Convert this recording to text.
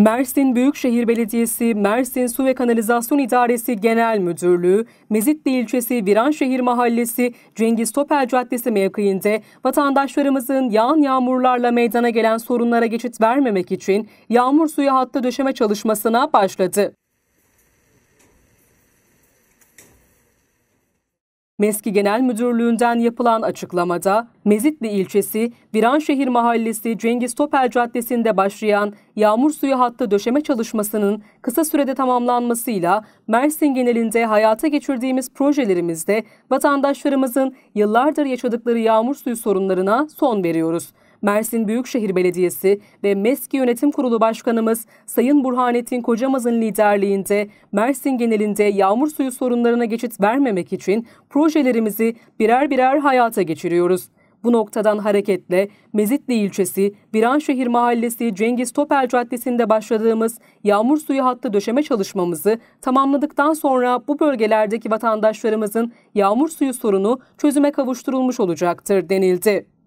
Mersin Büyükşehir Belediyesi, Mersin Su ve Kanalizasyon İdaresi Genel Müdürlüğü, Mezitli ilçesi Viranşehir Mahallesi, Cengiz Topel Caddesi mevkiinde vatandaşlarımızın yağan yağmurlarla meydana gelen sorunlara geçit vermemek için yağmur suyu hattı döşeme çalışmasına başladı. Meski Genel Müdürlüğü'nden yapılan açıklamada Mezitli ilçesi Viranşehir Mahallesi Cengiz Topel Caddesi'nde başlayan yağmur suyu hattı döşeme çalışmasının kısa sürede tamamlanmasıyla Mersin genelinde hayata geçirdiğimiz projelerimizde vatandaşlarımızın yıllardır yaşadıkları yağmur suyu sorunlarına son veriyoruz. Mersin Büyükşehir Belediyesi ve Meski Yönetim Kurulu Başkanımız Sayın Burhanettin Kocamaz'ın liderliğinde Mersin genelinde yağmur suyu sorunlarına geçit vermemek için projelerimizi birer birer hayata geçiriyoruz. Bu noktadan hareketle Mezitli ilçesi Biranşehir Mahallesi Cengiz Topel Caddesi'nde başladığımız yağmur suyu hattı döşeme çalışmamızı tamamladıktan sonra bu bölgelerdeki vatandaşlarımızın yağmur suyu sorunu çözüme kavuşturulmuş olacaktır denildi.